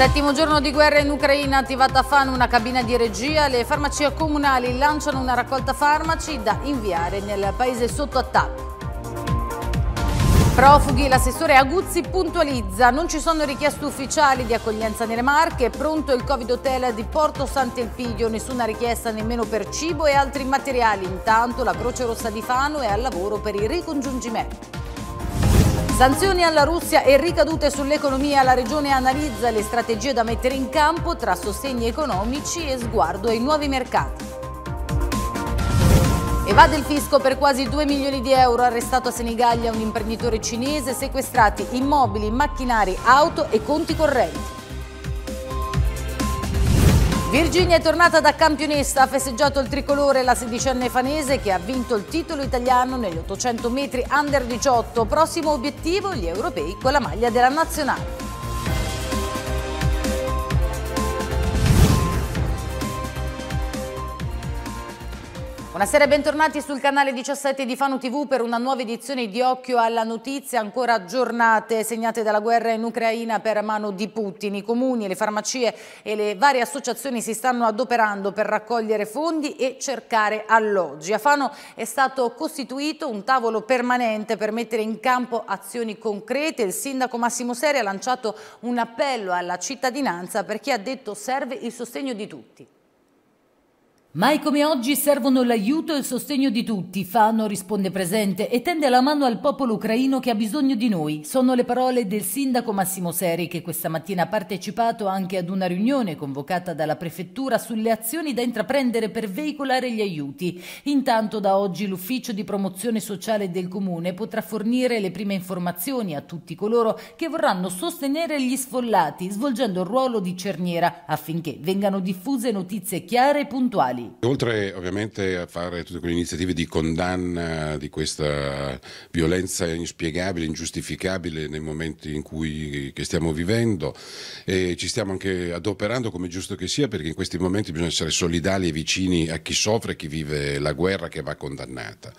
Settimo giorno di guerra in Ucraina, attivata FAN, una cabina di regia, le farmacie comunali lanciano una raccolta farmaci da inviare nel paese sotto attacco. Profughi, l'assessore Aguzzi puntualizza, non ci sono richieste ufficiali di accoglienza nelle Marche, pronto il Covid Hotel di Porto Sant'Elpidio, nessuna richiesta nemmeno per cibo e altri materiali, intanto la Croce Rossa di Fano è al lavoro per il ricongiungimento. Sanzioni alla Russia e ricadute sull'economia. La regione analizza le strategie da mettere in campo tra sostegni economici e sguardo ai nuovi mercati. Evade il fisco per quasi 2 milioni di euro, arrestato a Senigallia un imprenditore cinese, sequestrati immobili, macchinari, auto e conti correnti. Virginia è tornata da campionessa, ha festeggiato il tricolore la sedicenne fanese che ha vinto il titolo italiano negli 800 metri under 18. Prossimo obiettivo gli europei con la maglia della nazionale. Buonasera e bentornati sul canale 17 di Fano TV per una nuova edizione di Occhio alla Notizia, ancora giornate segnate dalla guerra in Ucraina per mano di Putin. I comuni, le farmacie e le varie associazioni si stanno adoperando per raccogliere fondi e cercare alloggi. A Fano è stato costituito un tavolo permanente per mettere in campo azioni concrete. Il sindaco Massimo Seri ha lanciato un appello alla cittadinanza per chi ha detto serve il sostegno di tutti. Mai come oggi servono l'aiuto e il sostegno di tutti, Fano risponde presente e tende la mano al popolo ucraino che ha bisogno di noi. Sono le parole del sindaco Massimo Seri che questa mattina ha partecipato anche ad una riunione convocata dalla prefettura sulle azioni da intraprendere per veicolare gli aiuti. Intanto da oggi l'ufficio di promozione sociale del comune potrà fornire le prime informazioni a tutti coloro che vorranno sostenere gli sfollati, svolgendo il ruolo di cerniera affinché vengano diffuse notizie chiare e puntuali sociali. Oltre ovviamente a fare tutte quelle iniziative di condanna di questa violenza inspiegabile, ingiustificabile nei momenti in cui stiamo vivendo, ci stiamo anche adoperando come giusto che sia perché in questi momenti bisogna essere solidali e vicini a chi soffre, a chi vive la guerra che va condannata.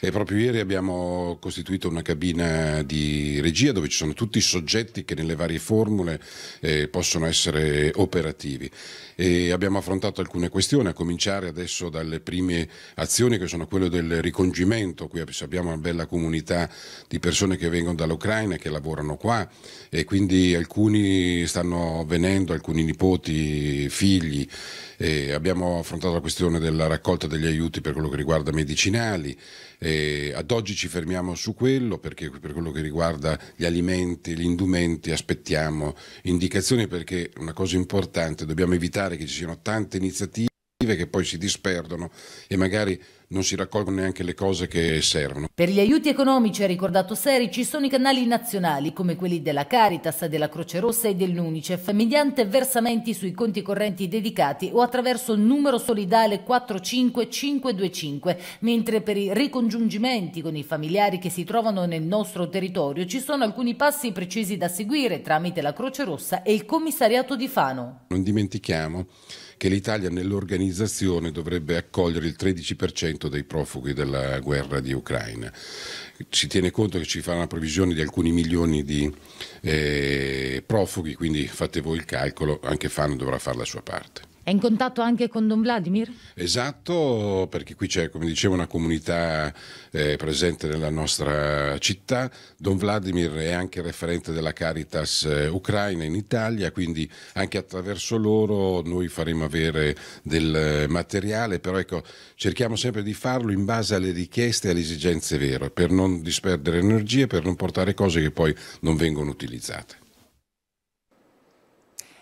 E proprio ieri abbiamo costituito una cabina di regia dove ci sono tutti i soggetti che nelle varie formule eh, possono essere operativi e abbiamo affrontato alcune questioni, a cominciare adesso dalle prime azioni che sono quelle del ricongimento, qui abbiamo una bella comunità di persone che vengono dall'Ucraina e che lavorano qua e quindi alcuni stanno venendo, alcuni nipoti, figli, abbiamo affrontato la questione della raccolta degli aiuti per quello che riguarda medicinali, ad oggi ci fermiamo su quello perché per quello che riguarda gli alimenti, gli indumenti aspettiamo indicazioni perché una cosa importante, dobbiamo evitare che ci siano tante iniziative iniziative che poi si disperdono e magari non si raccolgono neanche le cose che servono. Per gli aiuti economici, ha ricordato Seri, ci sono i canali nazionali come quelli della Caritas, della Croce Rossa e dell'Unicef, mediante versamenti sui conti correnti dedicati o attraverso il numero solidale 45525, mentre per i ricongiungimenti con i familiari che si trovano nel nostro territorio ci sono alcuni passi precisi da seguire tramite la Croce Rossa e il commissariato di Fano. Non dimentichiamo che l'Italia nell'organizzazione dovrebbe accogliere il 13% dei profughi della guerra di Ucraina. Si tiene conto che ci farà una previsione di alcuni milioni di eh, profughi, quindi fate voi il calcolo, anche FAN dovrà fare la sua parte. È in contatto anche con Don Vladimir? Esatto, perché qui c'è, come dicevo, una comunità eh, presente nella nostra città. Don Vladimir è anche referente della Caritas eh, Ucraina in Italia, quindi anche attraverso loro noi faremo avere del eh, materiale, però ecco, cerchiamo sempre di farlo in base alle richieste e alle esigenze vere, per non disperdere energie, per non portare cose che poi non vengono utilizzate.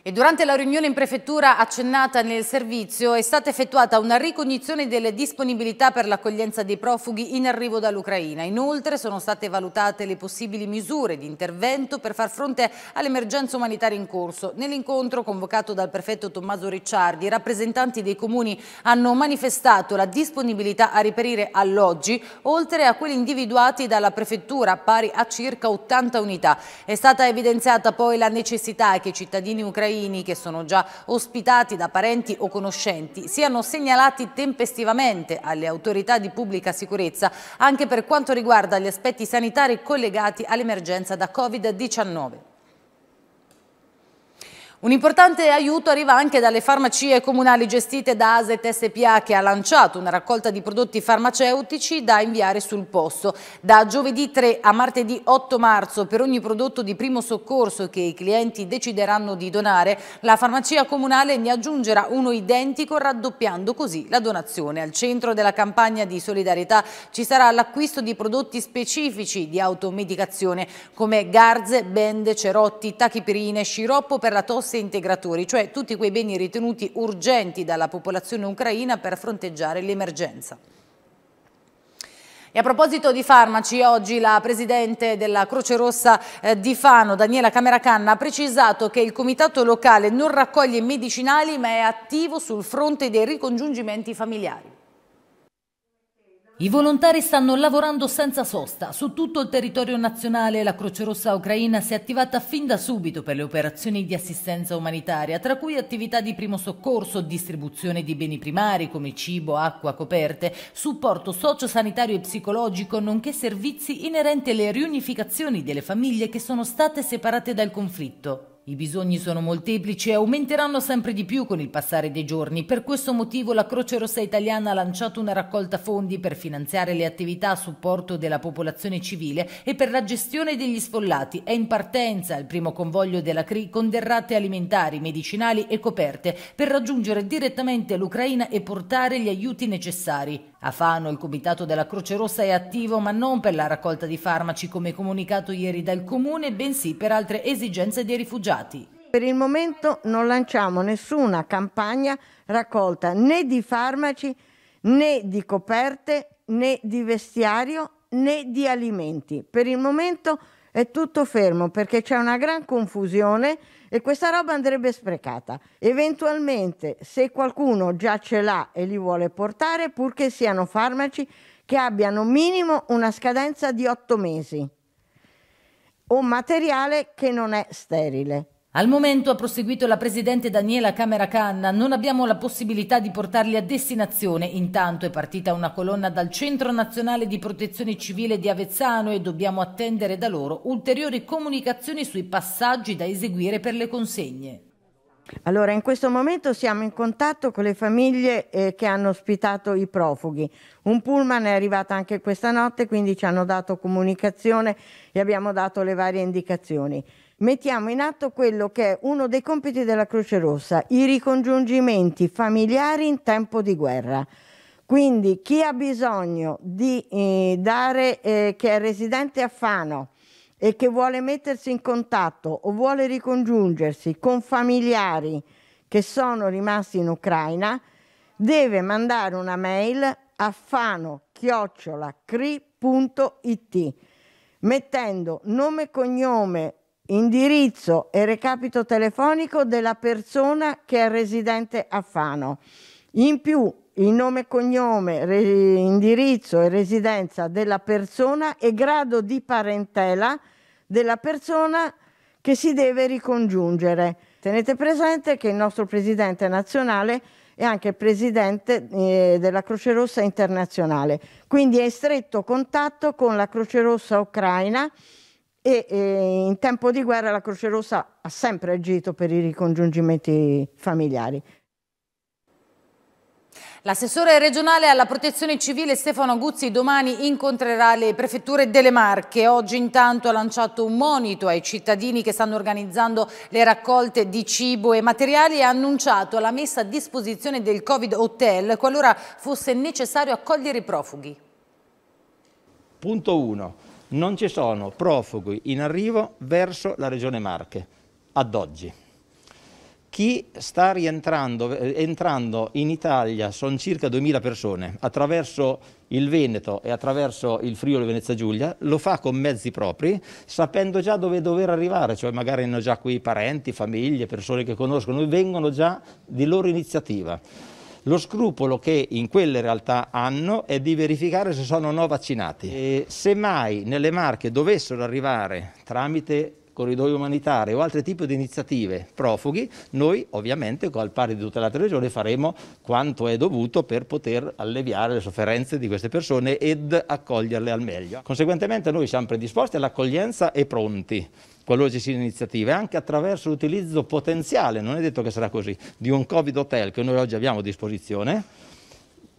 E durante la riunione in prefettura accennata nel servizio è stata effettuata una ricognizione delle disponibilità per l'accoglienza dei profughi in arrivo dall'Ucraina. Inoltre sono state valutate le possibili misure di intervento per far fronte all'emergenza umanitaria in corso. Nell'incontro convocato dal prefetto Tommaso Ricciardi, i rappresentanti dei comuni hanno manifestato la disponibilità a riperire alloggi, oltre a quelli individuati dalla prefettura, pari a circa 80 unità. È stata evidenziata poi la necessità che i cittadini ucraini ucraini che sono già ospitati da parenti o conoscenti siano segnalati tempestivamente alle autorità di pubblica sicurezza anche per quanto riguarda gli aspetti sanitari collegati all'emergenza da Covid-19. Un importante aiuto arriva anche dalle farmacie comunali gestite da ASET SPA che ha lanciato una raccolta di prodotti farmaceutici da inviare sul posto. Da giovedì 3 a martedì 8 marzo per ogni prodotto di primo soccorso che i clienti decideranno di donare, la farmacia comunale ne aggiungerà uno identico raddoppiando così la donazione. Al centro della campagna di solidarietà ci sarà l'acquisto di prodotti specifici di automedicazione come garze, bende, cerotti, tachipirine, sciroppo per la tosse fosse integratori, cioè tutti quei beni ritenuti urgenti dalla popolazione ucraina per fronteggiare l'emergenza. E a proposito di farmaci, oggi la Presidente della Croce Rossa eh, di Fano, Daniela Cameracanna, ha precisato che il Comitato locale non raccoglie medicinali ma è attivo sul fronte dei ricongiungimenti familiari. I volontari stanno lavorando senza sosta. Su tutto il territorio nazionale la Croce Rossa Ucraina si è attivata fin da subito per le operazioni di assistenza umanitaria, tra cui attività di primo soccorso, distribuzione di beni primari come cibo, acqua, coperte, supporto sociosanitario e psicologico, nonché servizi inerenti alle riunificazioni delle famiglie che sono state separate dal conflitto. I bisogni sono molteplici e aumenteranno sempre di più con il passare dei giorni. Per questo motivo la Croce Rossa Italiana ha lanciato una raccolta fondi per finanziare le attività a supporto della popolazione civile e per la gestione degli sfollati. È in partenza il primo convoglio della CRI con derrate alimentari, medicinali e coperte per raggiungere direttamente l'Ucraina e portare gli aiuti necessari. A Fano il comitato della Croce Rossa è attivo ma non per la raccolta di farmaci come comunicato ieri dal comune, bensì per altre esigenze dei rifugiati. Per il momento non lanciamo nessuna campagna raccolta né di farmaci né di coperte né di vestiario né di alimenti. Per il momento è tutto fermo perché c'è una gran confusione e questa roba andrebbe sprecata. Eventualmente, se qualcuno già ce l'ha e li vuole portare, purché siano farmaci che abbiano minimo una scadenza di otto mesi o materiale che non è sterile. Al momento, ha proseguito la presidente Daniela Camera Canna, non abbiamo la possibilità di portarli a destinazione. Intanto è partita una colonna dal Centro Nazionale di Protezione Civile di Avezzano e dobbiamo attendere da loro ulteriori comunicazioni sui passaggi da eseguire per le consegne. Allora, in questo momento siamo in contatto con le famiglie eh, che hanno ospitato i profughi. Un pullman è arrivato anche questa notte, quindi ci hanno dato comunicazione e abbiamo dato le varie indicazioni mettiamo in atto quello che è uno dei compiti della Croce Rossa, i ricongiungimenti familiari in tempo di guerra. Quindi chi ha bisogno di eh, dare, eh, che è residente a Fano e che vuole mettersi in contatto o vuole ricongiungersi con familiari che sono rimasti in Ucraina, deve mandare una mail a fano-cri.it mettendo nome e cognome indirizzo e recapito telefonico della persona che è residente a Fano. In più il nome, cognome, indirizzo e residenza della persona e grado di parentela della persona che si deve ricongiungere. Tenete presente che il nostro presidente nazionale è anche presidente eh, della Croce Rossa internazionale, quindi è in stretto contatto con la Croce Rossa ucraina e, e in tempo di guerra la Croce Rossa ha sempre agito per i ricongiungimenti familiari. L'assessore regionale alla protezione civile Stefano Guzzi domani incontrerà le prefetture delle Marche. Oggi intanto ha lanciato un monito ai cittadini che stanno organizzando le raccolte di cibo e materiali e ha annunciato la messa a disposizione del Covid Hotel qualora fosse necessario accogliere i profughi. Punto 1 non ci sono profughi in arrivo verso la regione Marche, ad oggi. Chi sta rientrando entrando in Italia sono circa 2.000 persone, attraverso il Veneto e attraverso il Friuli Venezia Giulia, lo fa con mezzi propri, sapendo già dove dover arrivare, cioè magari hanno già qui parenti, famiglie, persone che conoscono, vengono già di loro iniziativa lo scrupolo che in quelle realtà hanno è di verificare se sono no vaccinati. Eh. E se mai nelle Marche dovessero arrivare tramite corridoi umanitari o altri tipi di iniziative profughi, noi ovviamente al pari di tutte le altre regioni faremo quanto è dovuto per poter alleviare le sofferenze di queste persone ed accoglierle al meglio. Conseguentemente noi siamo predisposti all'accoglienza e pronti qualora ci siano iniziative, anche attraverso l'utilizzo potenziale, non è detto che sarà così, di un Covid hotel che noi oggi abbiamo a disposizione,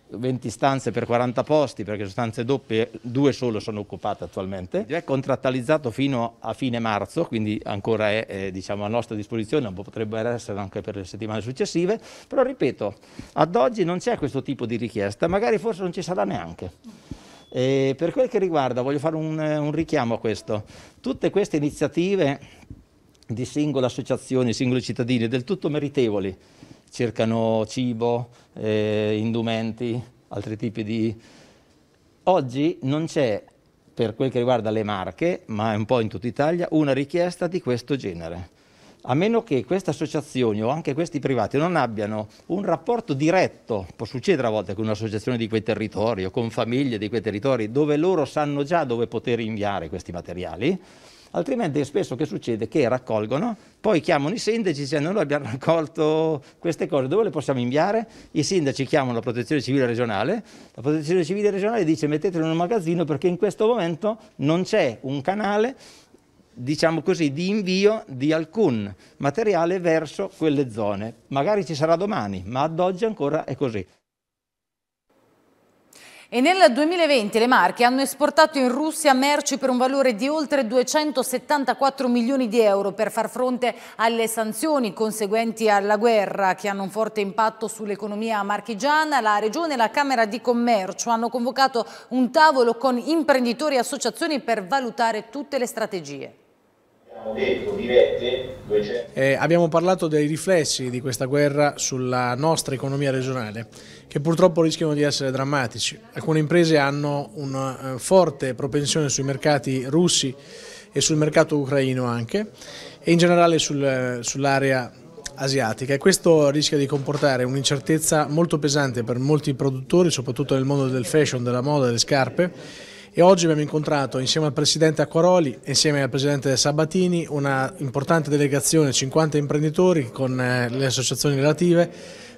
20 stanze per 40 posti, perché sono stanze doppie, due solo sono occupate attualmente. È contrattualizzato fino a fine marzo, quindi ancora è eh, diciamo, a nostra disposizione, potrebbe essere anche per le settimane successive, però ripeto, ad oggi non c'è questo tipo di richiesta, magari forse non ci sarà neanche. E per quel che riguarda, voglio fare un, un richiamo a questo, tutte queste iniziative di singole associazioni, singoli cittadini, del tutto meritevoli, cercano cibo, eh, indumenti, altri tipi di... Oggi non c'è, per quel che riguarda le Marche, ma è un po' in tutta Italia, una richiesta di questo genere a meno che queste associazioni o anche questi privati non abbiano un rapporto diretto, può succedere a volte con un'associazione di quei territori o con famiglie di quei territori dove loro sanno già dove poter inviare questi materiali, altrimenti spesso che succede? Che raccolgono, poi chiamano i sindaci dicendo noi abbiamo raccolto queste cose, dove le possiamo inviare? I sindaci chiamano la protezione civile regionale, la protezione civile regionale dice mettetele in un magazzino perché in questo momento non c'è un canale diciamo così, di invio di alcun materiale verso quelle zone. Magari ci sarà domani, ma ad oggi ancora è così. E nel 2020 le Marche hanno esportato in Russia merci per un valore di oltre 274 milioni di euro per far fronte alle sanzioni conseguenti alla guerra che hanno un forte impatto sull'economia marchigiana. La Regione e la Camera di Commercio hanno convocato un tavolo con imprenditori e associazioni per valutare tutte le strategie abbiamo detto dirette... Eh, abbiamo parlato dei riflessi di questa guerra sulla nostra economia regionale, che purtroppo rischiano di essere drammatici. Alcune imprese hanno una eh, forte propensione sui mercati russi e sul mercato ucraino anche, e in generale sul, eh, sull'area asiatica e questo rischia di comportare un'incertezza molto pesante per molti produttori, soprattutto nel mondo del fashion, della moda, delle scarpe e oggi abbiamo incontrato insieme al Presidente Acquaroli e insieme al Presidente Sabatini una importante delegazione, 50 imprenditori con eh, le associazioni relative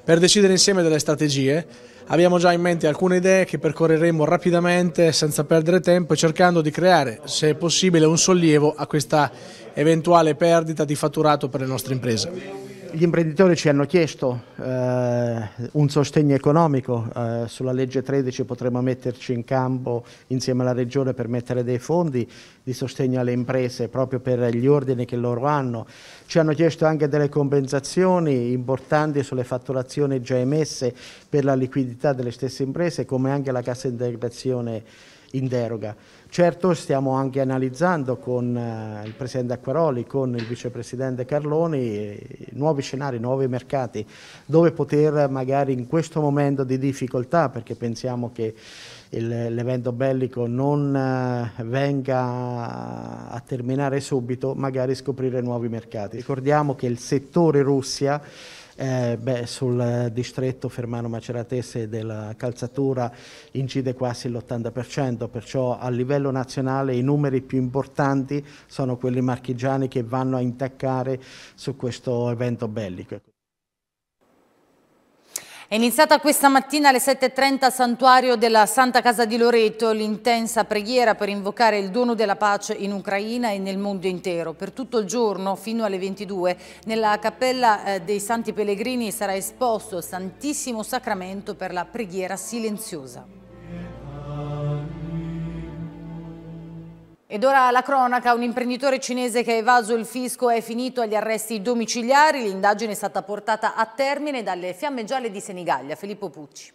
per decidere insieme delle strategie. Abbiamo già in mente alcune idee che percorreremo rapidamente senza perdere tempo e cercando di creare, se possibile, un sollievo a questa eventuale perdita di fatturato per le nostre imprese. Gli imprenditori ci hanno chiesto eh, un sostegno economico, eh, sulla legge 13 potremo metterci in campo insieme alla Regione per mettere dei fondi di sostegno alle imprese proprio per gli ordini che loro hanno. Ci hanno chiesto anche delle compensazioni importanti sulle fatturazioni già emesse per la liquidità delle stesse imprese come anche la cassa integrazione in deroga. Certo stiamo anche analizzando con eh, il Presidente Acquaroli, con il Vicepresidente Carloni, eh, nuovi scenari, nuovi mercati, dove poter magari in questo momento di difficoltà, perché pensiamo che l'evento bellico non eh, venga a terminare subito, magari scoprire nuovi mercati. Ricordiamo che il settore Russia eh, beh, sul distretto Fermano Maceratese della calzatura incide quasi l'80%, perciò a livello nazionale i numeri più importanti sono quelli marchigiani che vanno a intaccare su questo evento bellico. È iniziata questa mattina alle 7.30 al santuario della Santa Casa di Loreto l'intensa preghiera per invocare il dono della pace in Ucraina e nel mondo intero. Per tutto il giorno, fino alle 22, nella Cappella eh, dei Santi Pellegrini sarà esposto il Santissimo Sacramento per la preghiera silenziosa. Ed ora la cronaca, un imprenditore cinese che ha evaso il fisco è finito agli arresti domiciliari, l'indagine è stata portata a termine dalle fiamme gialle di Senigallia, Filippo Pucci.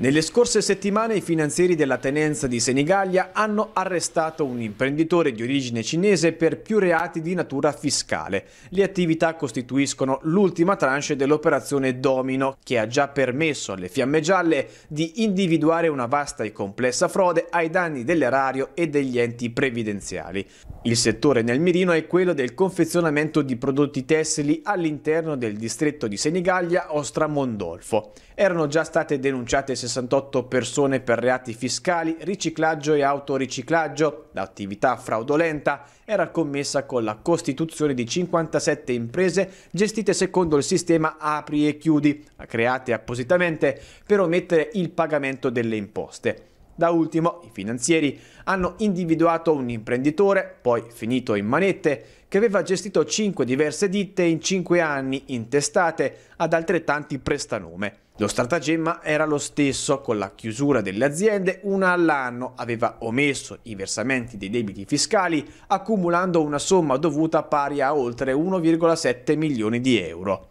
Nelle scorse settimane i finanzieri della tenenza di Senigallia hanno arrestato un imprenditore di origine cinese per più reati di natura fiscale. Le attività costituiscono l'ultima tranche dell'operazione Domino, che ha già permesso alle Fiamme Gialle di individuare una vasta e complessa frode ai danni dell'erario e degli enti previdenziali. Il settore nel mirino è quello del confezionamento di prodotti tessili all'interno del distretto di Senigallia-Ostra Mondolfo. Erano già state denunciate 60 68 persone per reati fiscali, riciclaggio e autoriciclaggio. L'attività fraudolenta era commessa con la costituzione di 57 imprese gestite secondo il sistema apri e chiudi, create appositamente per omettere il pagamento delle imposte. Da ultimo, i finanzieri hanno individuato un imprenditore, poi finito in manette, che aveva gestito 5 diverse ditte in 5 anni intestate ad altrettanti prestanome. Lo stratagemma era lo stesso, con la chiusura delle aziende una all'anno aveva omesso i versamenti dei debiti fiscali accumulando una somma dovuta pari a oltre 1,7 milioni di euro.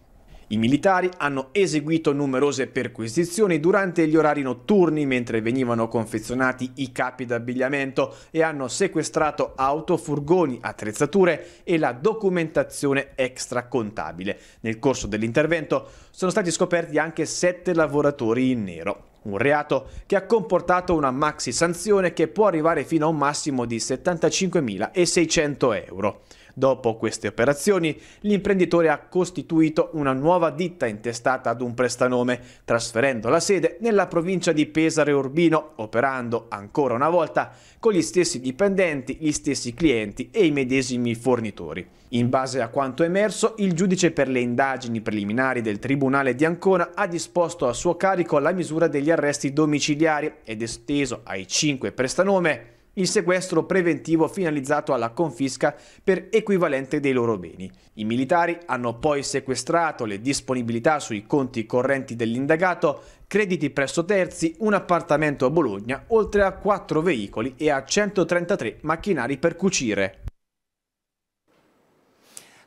I militari hanno eseguito numerose perquisizioni durante gli orari notturni mentre venivano confezionati i capi d'abbigliamento e hanno sequestrato auto, furgoni, attrezzature e la documentazione extracontabile. Nel corso dell'intervento sono stati scoperti anche sette lavoratori in nero. Un reato che ha comportato una maxi sanzione che può arrivare fino a un massimo di 75.600 euro. Dopo queste operazioni, l'imprenditore ha costituito una nuova ditta intestata ad un prestanome, trasferendo la sede nella provincia di Pesare Urbino, operando ancora una volta con gli stessi dipendenti, gli stessi clienti e i medesimi fornitori. In base a quanto emerso, il giudice per le indagini preliminari del Tribunale di Ancona ha disposto a suo carico la misura degli arresti domiciliari ed esteso ai cinque prestanome il sequestro preventivo finalizzato alla confisca per equivalente dei loro beni. I militari hanno poi sequestrato le disponibilità sui conti correnti dell'indagato, crediti presso terzi, un appartamento a Bologna, oltre a quattro veicoli e a 133 macchinari per cucire.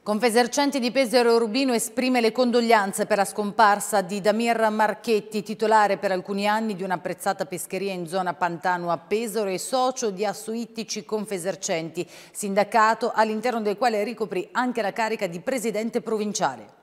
Confesercenti di Pesaro Urbino esprime le condoglianze per la scomparsa di Damir Marchetti, titolare per alcuni anni di un'apprezzata pescheria in zona Pantano a Pesaro e socio di Assuittici Confesercenti, sindacato all'interno del quale ricoprì anche la carica di presidente provinciale.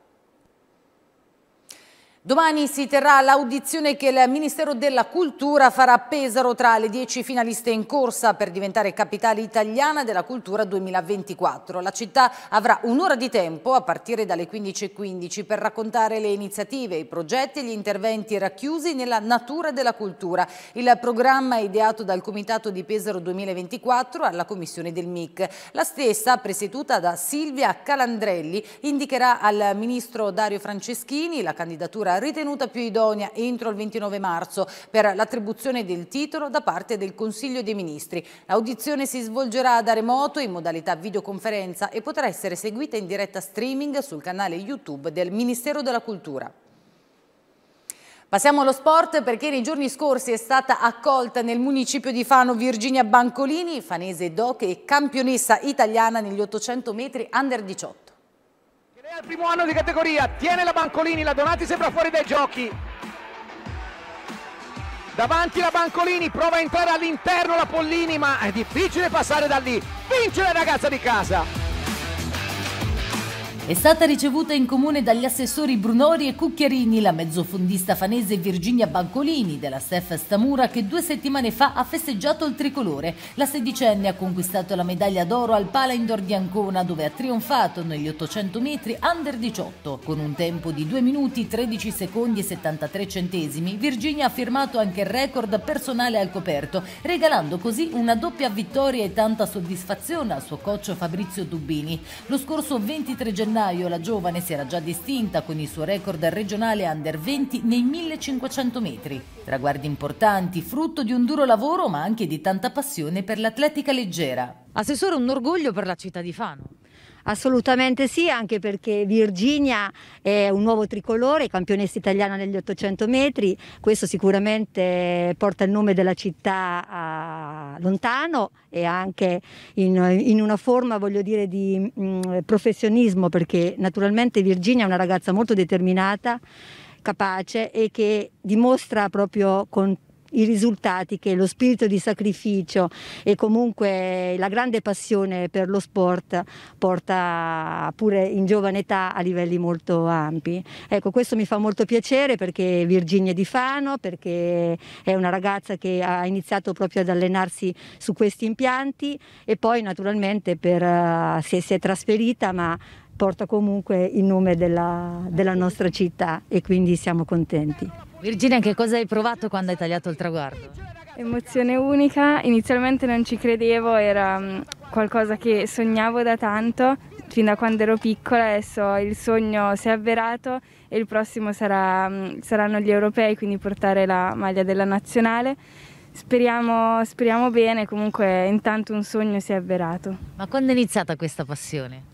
Domani si terrà l'audizione che il Ministero della Cultura farà a Pesaro tra le dieci finaliste in corsa per diventare capitale italiana della cultura 2024. La città avrà un'ora di tempo a partire dalle 15.15 per raccontare le iniziative, i progetti e gli interventi racchiusi nella natura della cultura. Il programma è ideato dal Comitato di Pesaro 2024 alla Commissione del MIC. La stessa, presieduta da Silvia Calandrelli, indicherà al Ministro Dario Franceschini la candidatura procura ritenuta più idonea entro il 29 marzo per l'attribuzione del titolo da parte del Consiglio dei Ministri. L'audizione si svolgerà da remoto in modalità videoconferenza e potrà essere seguita in diretta streaming sul canale YouTube del Ministero della Cultura. Passiamo allo sport perché nei giorni scorsi è stata accolta nel municipio di Fano Virginia Bancolini, fanese doc e campionessa italiana negli 800 metri under 18 del primo anno di categoria, tiene la Bancolini, la Donati sembra fuori dai giochi. Davanti la Bancolini, prova a entrare all'interno la Pollini, ma è difficile passare da lì. Vince la ragazza di casa. È stata ricevuta in comune dagli assessori Brunori e Cucchiarini, la mezzofondista fanese Virginia Bancolini della Stef Stamura che due settimane fa ha festeggiato il tricolore. La sedicenne ha conquistato la medaglia d'oro al Pala Indoor di Ancona dove ha trionfato negli 800 metri under 18. Con un tempo di 2 minuti 13 secondi e 73 centesimi Virginia ha firmato anche il record personale al coperto, regalando così una doppia vittoria e tanta soddisfazione al suo coach Fabrizio Dubbini. Lo scorso 23 gennaio gennaio la giovane si era già distinta con il suo record regionale under 20 nei 1500 metri. Traguardi importanti, frutto di un duro lavoro ma anche di tanta passione per l'atletica leggera. Assessore, un orgoglio per la città di Fano. Assolutamente sì, anche perché Virginia è un nuovo tricolore, campionessa italiana negli 800 metri, questo sicuramente porta il nome della città ah, lontano e anche in, in, una forma, voglio dire, di mh, mm, professionismo, perché naturalmente Virginia è una ragazza molto determinata, capace e che dimostra proprio con i risultati che lo spirito di sacrificio e comunque la grande passione per lo sport porta pure in giovane età a livelli molto ampi. Ecco, questo mi fa molto piacere perché Virginia di Fano, perché è una ragazza che ha iniziato proprio ad allenarsi su questi impianti e poi naturalmente per, eh, si, si è trasferita ma porta comunque il nome della, della nostra città e quindi siamo contenti. Virginia, che cosa hai provato quando hai tagliato il traguardo? Emozione unica, inizialmente non ci credevo, era mm, qualcosa che sognavo da tanto, fin da quando ero piccola, adesso il sogno si è avverato e il prossimo sarà, mm, saranno gli europei, quindi portare la maglia della nazionale. Speriamo, speriamo bene, comunque intanto un sogno si è avverato. Ma quando è iniziata questa passione?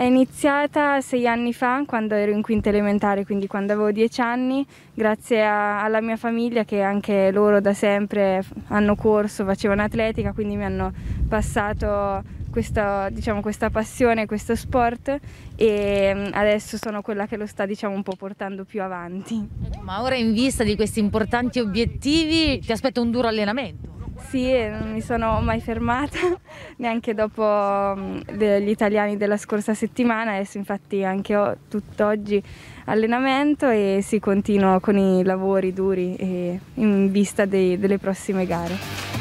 È iniziata sei anni fa, quando ero in quinta elementare, quindi quando avevo dieci anni, grazie a, alla mia famiglia che anche loro da sempre hanno corso, facevano atletica, quindi mi hanno passato questa, diciamo, questa passione, questo sport e mm, adesso sono quella che lo sta diciamo, un po' portando più avanti. Ma ora in vista di questi importanti obiettivi ti aspetta un duro allenamento? Sì, non mi sono mai fermata, neanche dopo mm, gli italiani della scorsa settimana, adesso infatti anche ho tutt'oggi allenamento e si sì, continuo con i lavori duri in vista dei, delle prossime gare.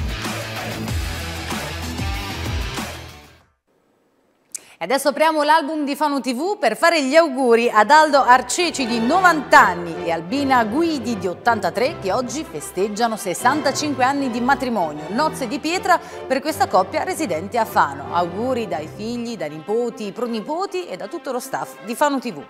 E adesso apriamo l'album di Fano TV per fare gli auguri ad Aldo Arceci di 90 anni e Albina Guidi di 83 che oggi festeggiano 65 anni di matrimonio, nozze di pietra per questa coppia residente a Fano. Auguri dai figli, dai nipoti, pronipoti e da tutto lo staff di Fano TV.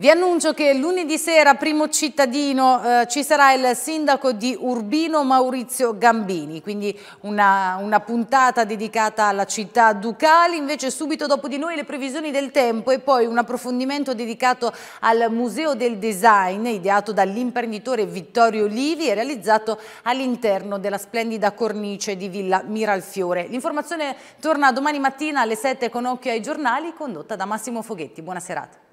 Vi annuncio che lunedì sera, primo cittadino, eh, ci sarà il sindaco di Urbino Maurizio Gambini, quindi una, una, puntata dedicata alla città ducale. invece subito dopo di noi le previsioni del tempo e poi un approfondimento dedicato al Museo del Design, ideato dall'imprenditore Vittorio Livi e realizzato all'interno della splendida cornice di Villa Miralfiore. L'informazione torna domani mattina alle 7 con occhio ai giornali, condotta da Massimo Foghetti. Buona serata.